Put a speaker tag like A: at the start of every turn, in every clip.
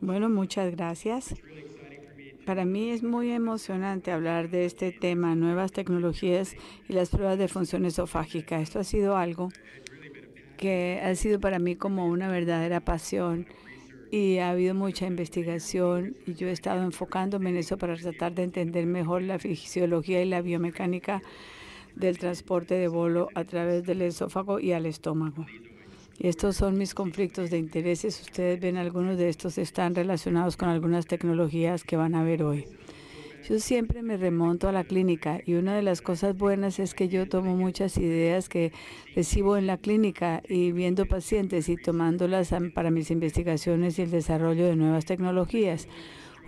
A: Bueno, muchas gracias. Para mí es muy emocionante hablar de este tema, nuevas tecnologías y las pruebas de función esofágica. Esto ha sido algo que ha sido para mí como una verdadera pasión y ha habido mucha investigación y yo he estado enfocándome en eso para tratar de entender mejor la fisiología y la biomecánica del transporte de bolo a través del esófago y al estómago. Estos son mis conflictos de intereses. Ustedes ven algunos de estos están relacionados con algunas tecnologías que van a ver hoy. Yo siempre me remonto a la clínica y una de las cosas buenas es que yo tomo muchas ideas que recibo en la clínica y viendo pacientes y tomándolas ah, para mis investigaciones y el desarrollo de nuevas tecnologías.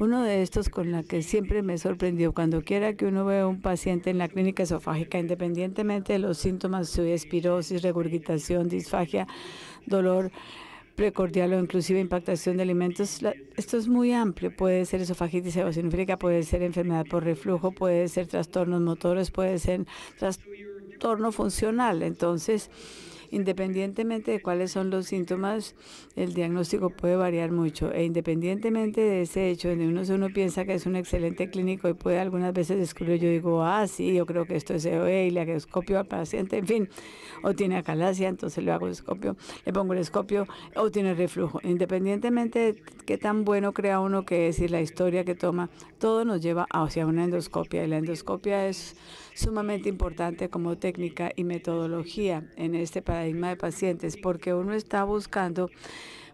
A: Uno de estos con la que siempre me sorprendió, cuando quiera que uno vea un paciente en la clínica esofágica, independientemente de los síntomas, su espirosis, regurgitación, disfagia, dolor precordial o inclusive impactación de alimentos, esto es muy amplio. Puede ser esofagitis eosinofílica, puede ser enfermedad por reflujo, puede ser trastornos motores, puede ser trastorno funcional. Entonces, Independientemente de cuáles son los síntomas, el diagnóstico puede variar mucho. E independientemente de ese hecho, en uno, piensa que es un excelente clínico y puede algunas veces descubrir, yo digo, ah, sí, yo creo que esto es EOE e y le hago escopio al paciente, en fin, o tiene acalacia, entonces le hago el escopio, le pongo el escopio, o tiene reflujo. Independientemente de qué tan bueno crea uno que es y la historia que toma, todo nos lleva hacia una endoscopia. Y la endoscopia es sumamente importante como técnica y metodología en este paradigma de pacientes, porque uno está buscando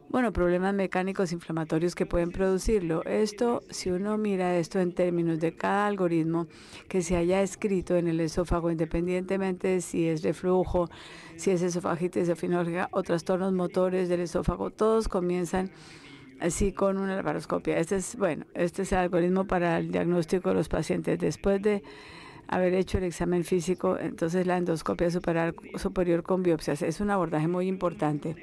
A: bueno, problemas mecánicos inflamatorios que pueden producirlo. Esto, si uno mira esto en términos de cada algoritmo que se haya escrito en el esófago, independientemente si es reflujo, si es esofagitis finológica o trastornos motores del esófago, todos comienzan así con una laparoscopia. Este es, bueno, este es el algoritmo para el diagnóstico de los pacientes. Después de haber hecho el examen físico, entonces la endoscopia superior con biopsias. Es un abordaje muy importante.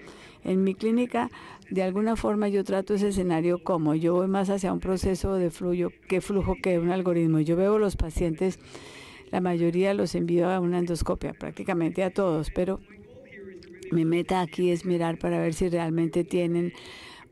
A: En mi clínica, de alguna forma, yo trato ese escenario como yo voy más hacia un proceso de flujo, que flujo que un algoritmo. Yo veo los pacientes, la mayoría los envío a una endoscopia, prácticamente a todos, pero mi meta aquí es mirar para ver si realmente tienen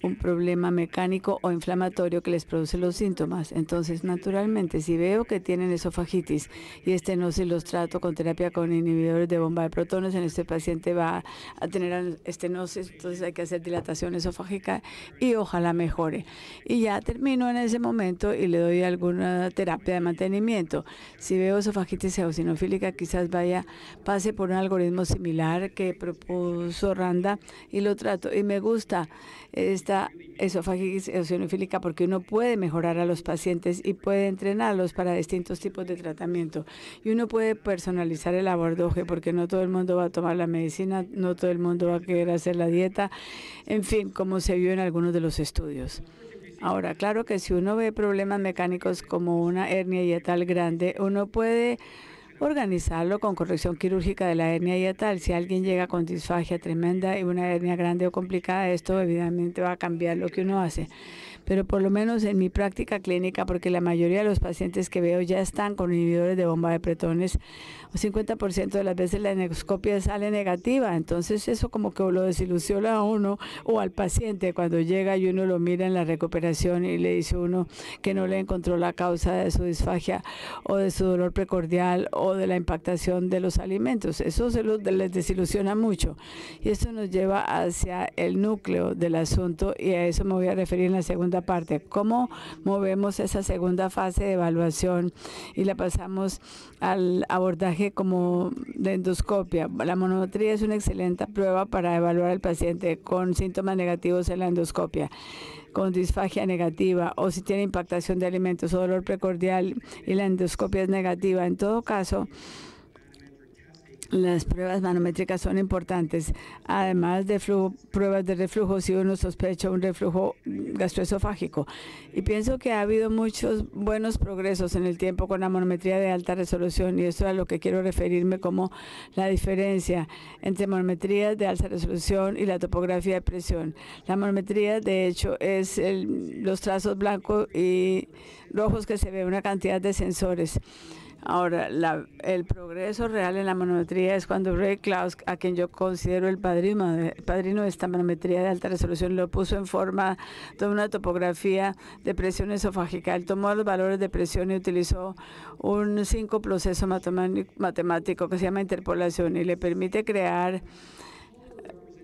A: un problema mecánico o inflamatorio que les produce los síntomas. Entonces, naturalmente, si veo que tienen esofagitis y estenosis, los trato con terapia con inhibidores de bomba de protones. En este paciente va a tener estenosis, entonces hay que hacer dilatación esofágica y ojalá mejore. Y ya termino en ese momento y le doy alguna terapia de mantenimiento. Si veo esofagitis eosinofílica, quizás vaya, pase por un algoritmo similar que propuso Randa y lo trato. Y me gusta esta esofágica esofagitis porque uno puede mejorar a los pacientes y puede entrenarlos para distintos tipos de tratamiento. Y uno puede personalizar el abordaje porque no todo el mundo va a tomar la medicina, no todo el mundo va a querer hacer la dieta, en fin, como se vio en algunos de los estudios. Ahora, claro que si uno ve problemas mecánicos como una hernia y tal grande, uno puede organizarlo con corrección quirúrgica de la hernia tal. Si alguien llega con disfagia tremenda y una hernia grande o complicada, esto evidentemente va a cambiar lo que uno hace pero por lo menos en mi práctica clínica, porque la mayoría de los pacientes que veo ya están con inhibidores de bomba de pretones, un 50% de las veces la endoscopia sale negativa, entonces eso como que lo desilusiona a uno o al paciente cuando llega y uno lo mira en la recuperación y le dice uno que no le encontró la causa de su disfagia o de su dolor precordial o de la impactación de los alimentos. Eso se les desilusiona mucho y eso nos lleva hacia el núcleo del asunto y a eso me voy a referir en la segunda parte, cómo movemos esa segunda fase de evaluación y la pasamos al abordaje como de endoscopia. La monometría es una excelente prueba para evaluar al paciente con síntomas negativos en la endoscopia con disfagia negativa o si tiene impactación de alimentos o dolor precordial y la endoscopia es negativa. En todo caso, las pruebas manométricas son importantes, además de pruebas de reflujo si uno sospecha un reflujo gastroesofágico. Y pienso que ha habido muchos buenos progresos en el tiempo con la manometría de alta resolución y eso es a lo que quiero referirme como la diferencia entre manometrías de alta resolución y la topografía de presión. La manometría, de hecho, es los trazos blancos y rojos que se ve una cantidad de sensores. Ahora, la, el progreso real en la manometría es cuando Ray Klaus, a quien yo considero el padrino de, padrino de esta manometría de alta resolución, lo puso en forma de una topografía de presión esofágica. Él tomó los valores de presión y utilizó un cinco proceso matemático que se llama interpolación y le permite crear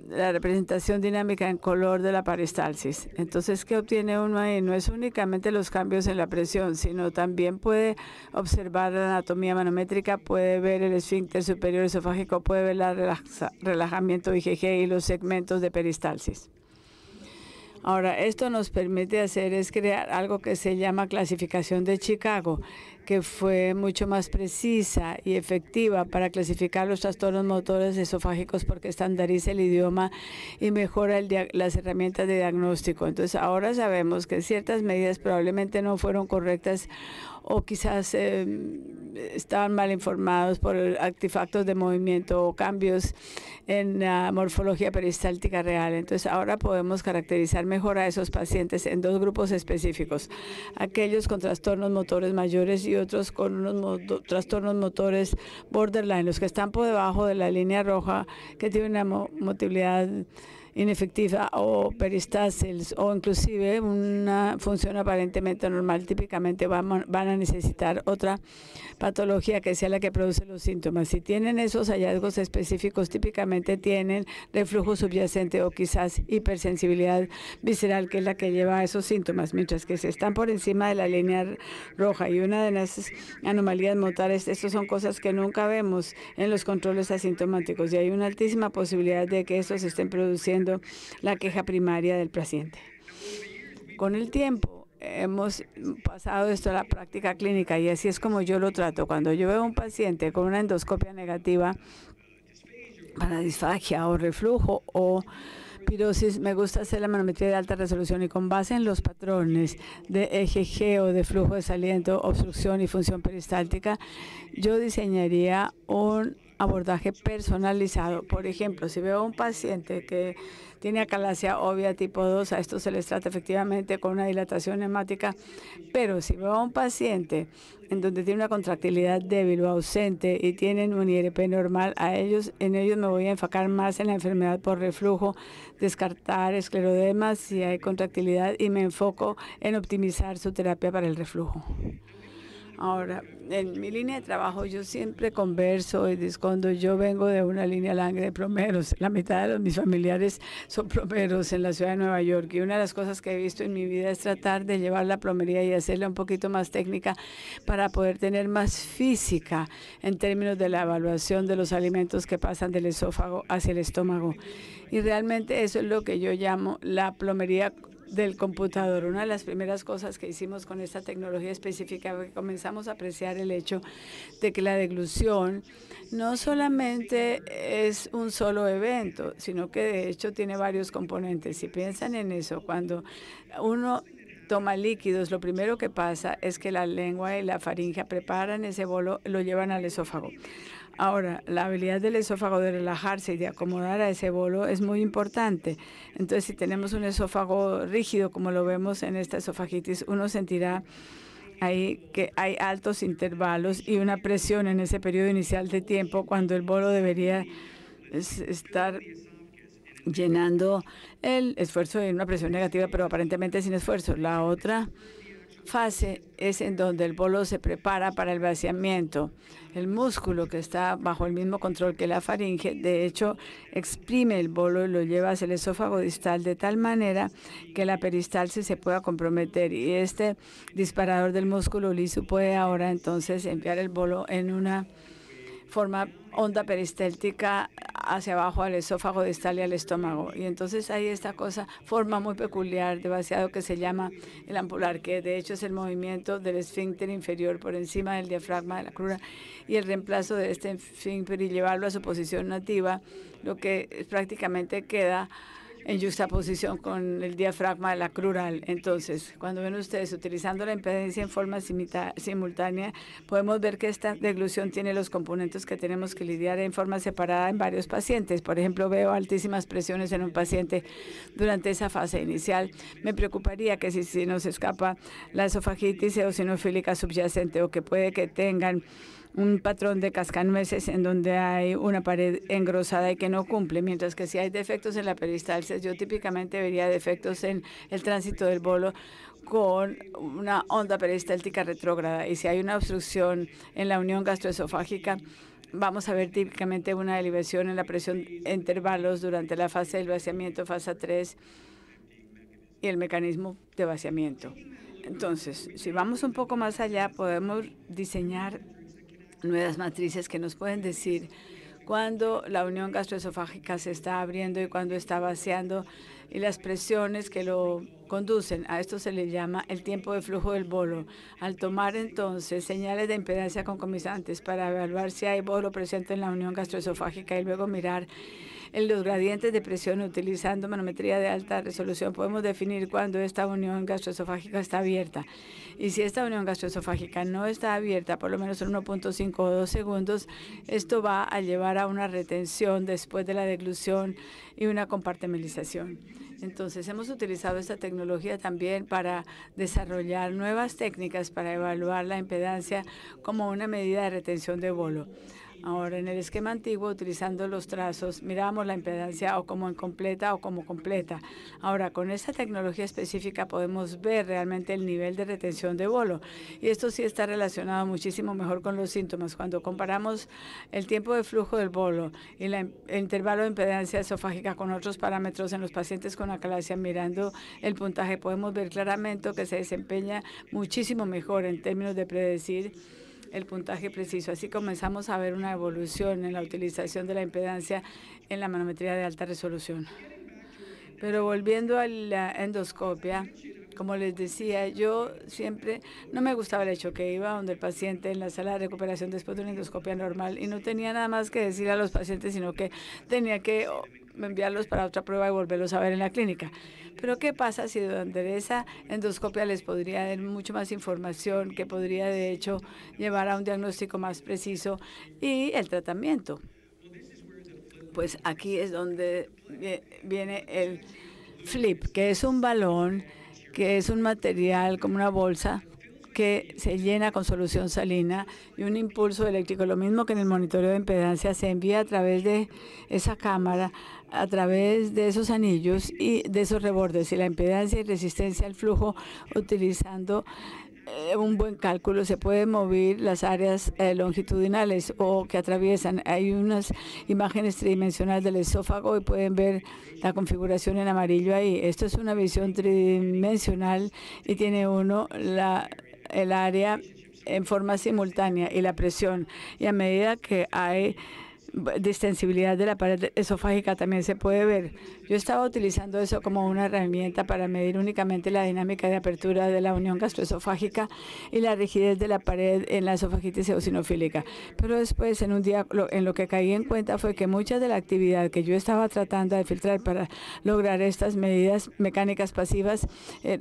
A: la representación dinámica en color de la peristalsis. Entonces, ¿qué obtiene uno ahí? No es únicamente los cambios en la presión, sino también puede observar la anatomía manométrica, puede ver el esfínter superior esofágico, puede ver el relajamiento IgG y los segmentos de peristalsis. Ahora, esto nos permite hacer es crear algo que se llama clasificación de Chicago que fue mucho más precisa y efectiva para clasificar los trastornos motores esofágicos porque estandariza el idioma y mejora el las herramientas de diagnóstico. Entonces ahora sabemos que ciertas medidas probablemente no fueron correctas o quizás eh, estaban mal informados por artefactos de movimiento o cambios en la morfología peristáltica real. Entonces ahora podemos caracterizar mejor a esos pacientes en dos grupos específicos, aquellos con trastornos motores mayores y otros con unos trastornos motores borderline, los que están por debajo de la línea roja, que tienen una motilidad inefectiva o peristalsis o inclusive una función aparentemente normal. Típicamente van, van a necesitar otra patología que sea la que produce los síntomas. Si tienen esos hallazgos específicos, típicamente tienen reflujo subyacente o quizás hipersensibilidad visceral, que es la que lleva a esos síntomas, mientras que si están por encima de la línea roja y una de las anomalías motores, estas son cosas que nunca vemos en los controles asintomáticos y hay una altísima posibilidad de que estos estén produciendo la queja primaria del paciente. Con el tiempo hemos pasado esto a la práctica clínica y así es como yo lo trato. Cuando yo veo a un paciente con una endoscopia negativa para disfagia o reflujo o pirosis, me gusta hacer la manometría de alta resolución y con base en los patrones de EGG o de flujo de saliento, obstrucción y función peristáltica, yo diseñaría un abordaje personalizado. Por ejemplo, si veo a un paciente que tiene acalacia obvia tipo 2, a esto se les trata efectivamente con una dilatación hemática, pero si veo a un paciente en donde tiene una contractilidad débil o ausente y tienen un IRP normal, a ellos, en ellos me voy a enfocar más en la enfermedad por reflujo, descartar esclerodemas si hay contractilidad y me enfoco en optimizar su terapia para el reflujo. Ahora, en mi línea de trabajo yo siempre converso y cuando yo vengo de una línea larga de plomeros, la mitad de los, mis familiares son plomeros en la ciudad de Nueva York y una de las cosas que he visto en mi vida es tratar de llevar la plomería y hacerla un poquito más técnica para poder tener más física en términos de la evaluación de los alimentos que pasan del esófago hacia el estómago. Y realmente eso es lo que yo llamo la plomería del computador. Una de las primeras cosas que hicimos con esta tecnología específica fue que comenzamos a apreciar el hecho de que la deglución no solamente es un solo evento, sino que de hecho tiene varios componentes. Si piensan en eso, cuando uno toma líquidos, lo primero que pasa es que la lengua y la faringe preparan ese bolo, lo llevan al esófago. Ahora, la habilidad del esófago de relajarse y de acomodar a ese bolo es muy importante. Entonces, si tenemos un esófago rígido, como lo vemos en esta esofagitis, uno sentirá ahí que hay altos intervalos y una presión en ese periodo inicial de tiempo cuando el bolo debería estar llenando el esfuerzo en una presión negativa, pero aparentemente sin esfuerzo. La otra fase es en donde el bolo se prepara para el vaciamiento. El músculo que está bajo el mismo control que la faringe, de hecho, exprime el bolo y lo lleva hacia el esófago distal de tal manera que la peristalsis se pueda comprometer. Y este disparador del músculo liso puede ahora entonces enviar el bolo en una forma onda peristéltica hacia abajo al esófago distal y al estómago. Y entonces hay esta cosa, forma muy peculiar de vaciado que se llama el ampular, que de hecho es el movimiento del esfínter inferior por encima del diafragma de la crura y el reemplazo de este esfínter y llevarlo a su posición nativa, lo que prácticamente queda en juxtaposición con el diafragma de la crural. Entonces, cuando ven ustedes utilizando la impedancia en forma simultánea, podemos ver que esta deglución tiene los componentes que tenemos que lidiar en forma separada en varios pacientes. Por ejemplo, veo altísimas presiones en un paciente durante esa fase inicial. Me preocuparía que si, si nos escapa la esofagitis eosinofílica subyacente o que puede que tengan un patrón de cascanueces en donde hay una pared engrosada y que no cumple, mientras que si hay defectos en la peristalsis, yo típicamente vería defectos en el tránsito del bolo con una onda peristáltica retrógrada. Y si hay una obstrucción en la unión gastroesofágica, vamos a ver típicamente una elevación en la presión intervalos durante la fase del vaciamiento, fase 3, y el mecanismo de vaciamiento. Entonces, si vamos un poco más allá, podemos diseñar nuevas matrices que nos pueden decir cuándo la unión gastroesofágica se está abriendo y cuándo está vaciando y las presiones que lo conducen. A esto se le llama el tiempo de flujo del bolo. Al tomar entonces señales de impedancia concomitantes para evaluar si hay bolo presente en la unión gastroesofágica y luego mirar en los gradientes de presión utilizando manometría de alta resolución podemos definir cuándo esta unión gastroesofágica está abierta. Y si esta unión gastroesofágica no está abierta, por lo menos en 1.5 o 2 segundos, esto va a llevar a una retención después de la deglución y una compartimentalización. Entonces, hemos utilizado esta tecnología también para desarrollar nuevas técnicas para evaluar la impedancia como una medida de retención de bolo. Ahora, en el esquema antiguo, utilizando los trazos, miramos la impedancia o como incompleta o como completa. Ahora, con esta tecnología específica podemos ver realmente el nivel de retención de bolo. Y esto sí está relacionado muchísimo mejor con los síntomas. Cuando comparamos el tiempo de flujo del bolo y el intervalo de impedancia esofágica con otros parámetros en los pacientes con acalacia, mirando el puntaje, podemos ver claramente que se desempeña muchísimo mejor en términos de predecir el puntaje preciso. Así comenzamos a ver una evolución en la utilización de la impedancia en la manometría de alta resolución. Pero volviendo a la endoscopia, como les decía, yo siempre no me gustaba el hecho que iba donde el paciente en la sala de recuperación después de una endoscopia normal y no tenía nada más que decir a los pacientes, sino que tenía que enviarlos para otra prueba y volverlos a ver en la clínica. Pero ¿qué pasa si donde esa endoscopia les podría dar mucho más información que podría de hecho llevar a un diagnóstico más preciso y el tratamiento? Pues aquí es donde viene el flip, que es un balón, que es un material como una bolsa que se llena con solución salina y un impulso eléctrico, lo mismo que en el monitoreo de impedancia se envía a través de esa cámara, a través de esos anillos y de esos rebordes y la impedancia y resistencia al flujo utilizando eh, un buen cálculo se pueden mover las áreas eh, longitudinales o que atraviesan. Hay unas imágenes tridimensionales del esófago y pueden ver la configuración en amarillo ahí. Esto es una visión tridimensional y tiene uno la el área en forma simultánea y la presión. Y a medida que hay distensibilidad de la pared esofágica también se puede ver. Yo estaba utilizando eso como una herramienta para medir únicamente la dinámica de apertura de la unión gastroesofágica y la rigidez de la pared en la esofagitis eosinofílica. Pero después, en un día, en lo que caí en cuenta fue que mucha de la actividad que yo estaba tratando de filtrar para lograr estas medidas mecánicas pasivas, eh,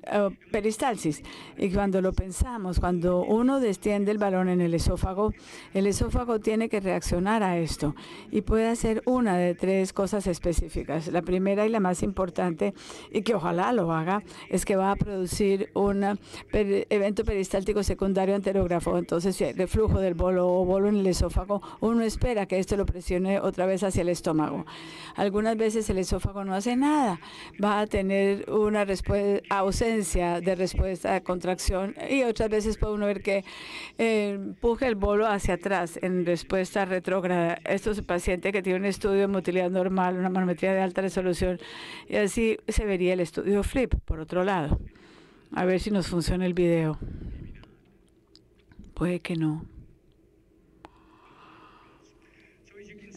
A: peristalsis. Y cuando lo pensamos, cuando uno destiende el balón en el esófago, el esófago tiene que reaccionar a esto y puede hacer una de tres cosas específicas. La primera y la más importante, y que ojalá lo haga, es que va a producir un evento peristáltico secundario anterógrafo. Entonces, si hay reflujo del bolo o bolo en el esófago, uno espera que esto lo presione otra vez hacia el estómago. Algunas veces el esófago no hace nada, va a tener una ausencia de respuesta a contracción y otras veces puede uno ver que eh, empuje el bolo hacia atrás en respuesta retrógrada paciente paciente que tiene un estudio de motilidad normal, una manometría de alta resolución, y así se vería el estudio FLIP, por otro lado. A ver si nos funciona el video. Puede que no.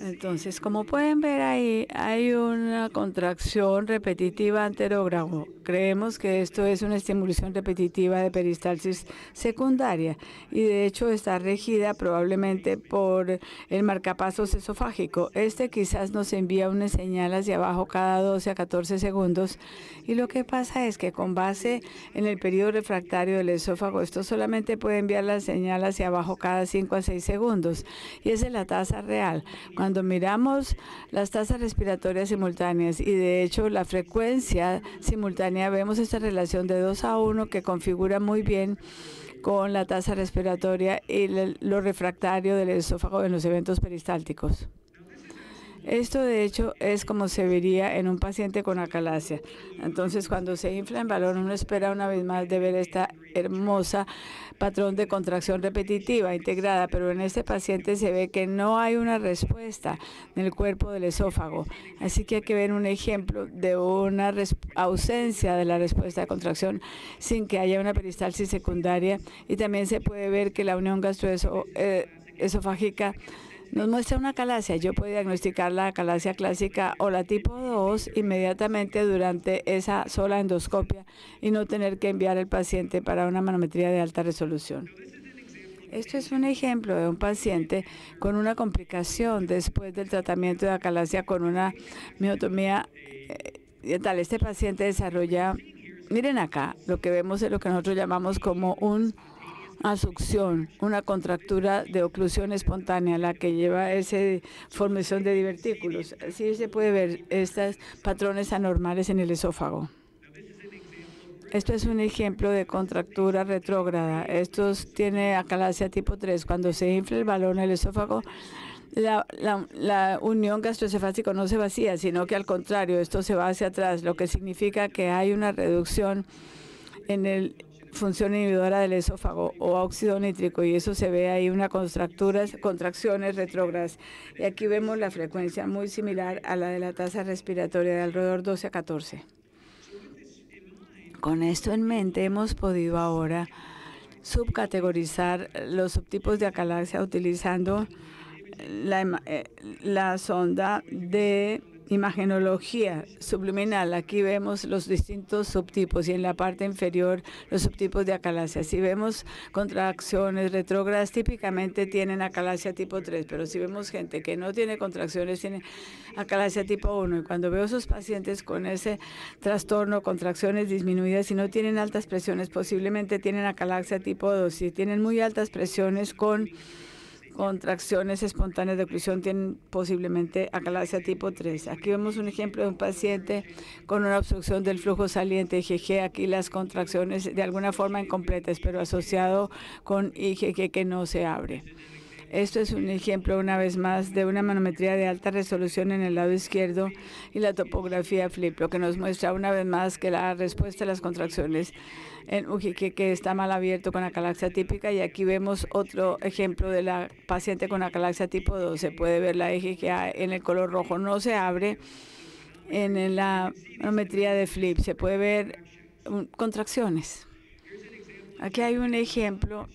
A: Entonces, como pueden ver ahí, hay una contracción repetitiva anterógrafo Creemos que esto es una estimulación repetitiva de peristalsis secundaria y de hecho está regida probablemente por el marcapasos esofágico. Este quizás nos envía una señal hacia abajo cada 12 a 14 segundos y lo que pasa es que con base en el periodo refractario del esófago, esto solamente puede enviar la señal hacia abajo cada 5 a 6 segundos y esa es la tasa real. Cuando miramos las tasas respiratorias simultáneas y de hecho la frecuencia simultánea vemos esta relación de 2 a 1 que configura muy bien con la tasa respiratoria y lo refractario del esófago en los eventos peristálticos. Esto de hecho es como se vería en un paciente con acalacia. Entonces cuando se infla en valor uno espera una vez más de ver esta hermosa patrón de contracción repetitiva integrada, pero en este paciente se ve que no hay una respuesta en el cuerpo del esófago. Así que hay que ver un ejemplo de una ausencia de la respuesta de contracción sin que haya una peristalsis secundaria y también se puede ver que la unión gastroesofágica eh, nos muestra una calacia. Yo puedo diagnosticar la calacia clásica o la tipo 2 inmediatamente durante esa sola endoscopia y no tener que enviar al paciente para una manometría de alta resolución. Esto es un ejemplo de un paciente con una complicación después del tratamiento de la acalasia con una miotomía dental. Eh, este paciente desarrolla, miren acá, lo que vemos es lo que nosotros llamamos como un a succión, una contractura de oclusión espontánea, la que lleva a esa formación de divertículos. Así se puede ver estos patrones anormales en el esófago. Esto es un ejemplo de contractura retrógrada. Esto tiene acalacia tipo 3. Cuando se infla el balón en el esófago, la, unión gastroesofágica no se vacía, sino que al contrario, esto se va hacia atrás, lo que significa que hay una reducción en el función inhibidora del esófago o óxido nítrico y eso se ve ahí una contracturas, contracciones retrógradas. Y aquí vemos la frecuencia muy similar a la de la tasa respiratoria de alrededor 12 a 14. Con esto en mente hemos podido ahora subcategorizar los subtipos de acalaxia utilizando la, eh, la sonda de imagenología subliminal. Aquí vemos los distintos subtipos y en la parte inferior los subtipos de acalasia. Si vemos contracciones retrógradas, típicamente tienen acalasia tipo 3, pero si vemos gente que no tiene contracciones, tiene acalasia tipo 1. Y cuando veo esos pacientes con ese trastorno, contracciones disminuidas y no tienen altas presiones, posiblemente tienen acalasia tipo 2. Si tienen muy altas presiones con contracciones espontáneas de oclusión tienen posiblemente acalasia tipo 3. Aquí vemos un ejemplo de un paciente con una obstrucción del flujo saliente IgG. Aquí las contracciones de alguna forma incompletas, pero asociado con IgG que no se abre. Esto es un ejemplo, una vez más, de una manometría de alta resolución en el lado izquierdo y la topografía flip, lo que nos muestra una vez más que la respuesta a las contracciones en Ujique está mal abierto con la galaxia típica y aquí vemos otro ejemplo de la paciente con la galaxia tipo 2. Se puede ver la eje que en el color rojo, no se abre en la manometría de flip, se puede ver contracciones. Aquí hay un ejemplo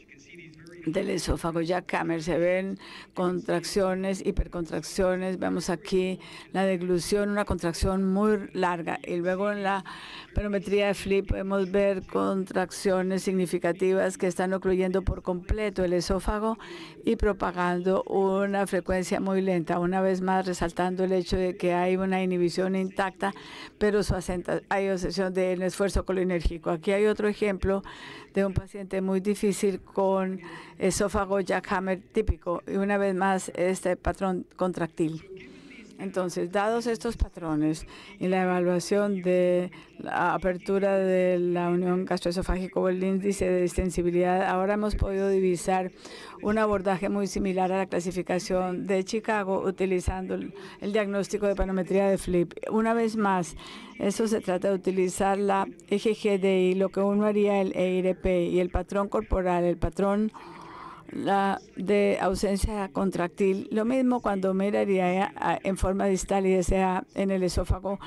A: del esófago Ya cámaras, Se ven contracciones, hipercontracciones. Vemos aquí la deglución, una contracción muy larga. Y luego en la perometría de Flip podemos ver contracciones significativas que están ocluyendo por completo el esófago y propagando una frecuencia muy lenta. Una vez más resaltando el hecho de que hay una inhibición intacta, pero su hay obsesión del esfuerzo colinérgico. Aquí hay otro ejemplo de un paciente muy difícil con esófago jackhammer típico y una vez más este patrón contractil. Entonces, dados estos patrones y la evaluación de la apertura de la unión gastroesofágica o el índice de extensibilidad, ahora hemos podido divisar un abordaje muy similar a la clasificación de Chicago utilizando el diagnóstico de panometría de FLIP. Una vez más, eso se trata de utilizar la EGGDI, lo que uno haría el EIRP y el patrón corporal, el patrón la de ausencia contractil. Lo mismo cuando miraría eh, en forma distal y desea en el esófago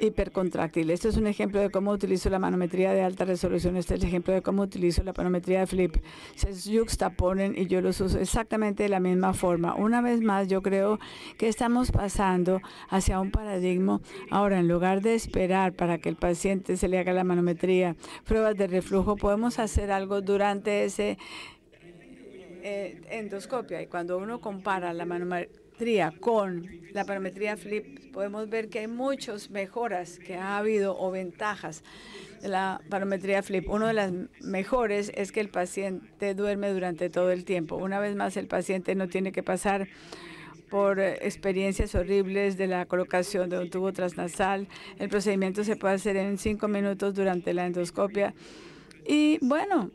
A: eh, hipercontractil. Este es un ejemplo de cómo utilizo la manometría de alta resolución. Este es el ejemplo de cómo utilizo la manometría de flip. Se juxtaponen y yo los uso exactamente de la misma forma. Una vez más, yo creo que estamos pasando hacia un paradigma. Ahora, en lugar de esperar para que el paciente se le haga la manometría, pruebas de reflujo, podemos hacer algo durante ese eh, endoscopia y cuando uno compara la manometría con la parametría FLIP, podemos ver que hay muchas mejoras que ha habido o ventajas de la parometría FLIP. Una de las mejores es que el paciente duerme durante todo el tiempo. Una vez más, el paciente no tiene que pasar por eh, experiencias horribles de la colocación de un tubo transnasal. El procedimiento se puede hacer en cinco minutos durante la endoscopia. Y bueno,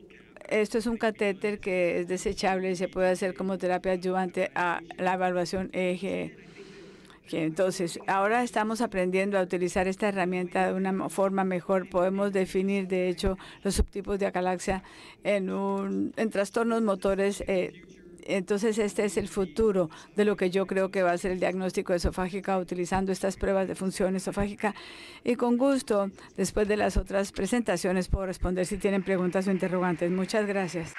A: esto es un catéter que es desechable y se puede hacer como terapia ayudante a la evaluación eje. E. Entonces, ahora estamos aprendiendo a utilizar esta herramienta de una forma mejor. Podemos definir, de hecho, los subtipos de acalaxia en, en trastornos motores eh, entonces, este es el futuro de lo que yo creo que va a ser el diagnóstico esofágica utilizando estas pruebas de función esofágica. Y con gusto, después de las otras presentaciones, puedo responder si tienen preguntas o interrogantes. Muchas gracias.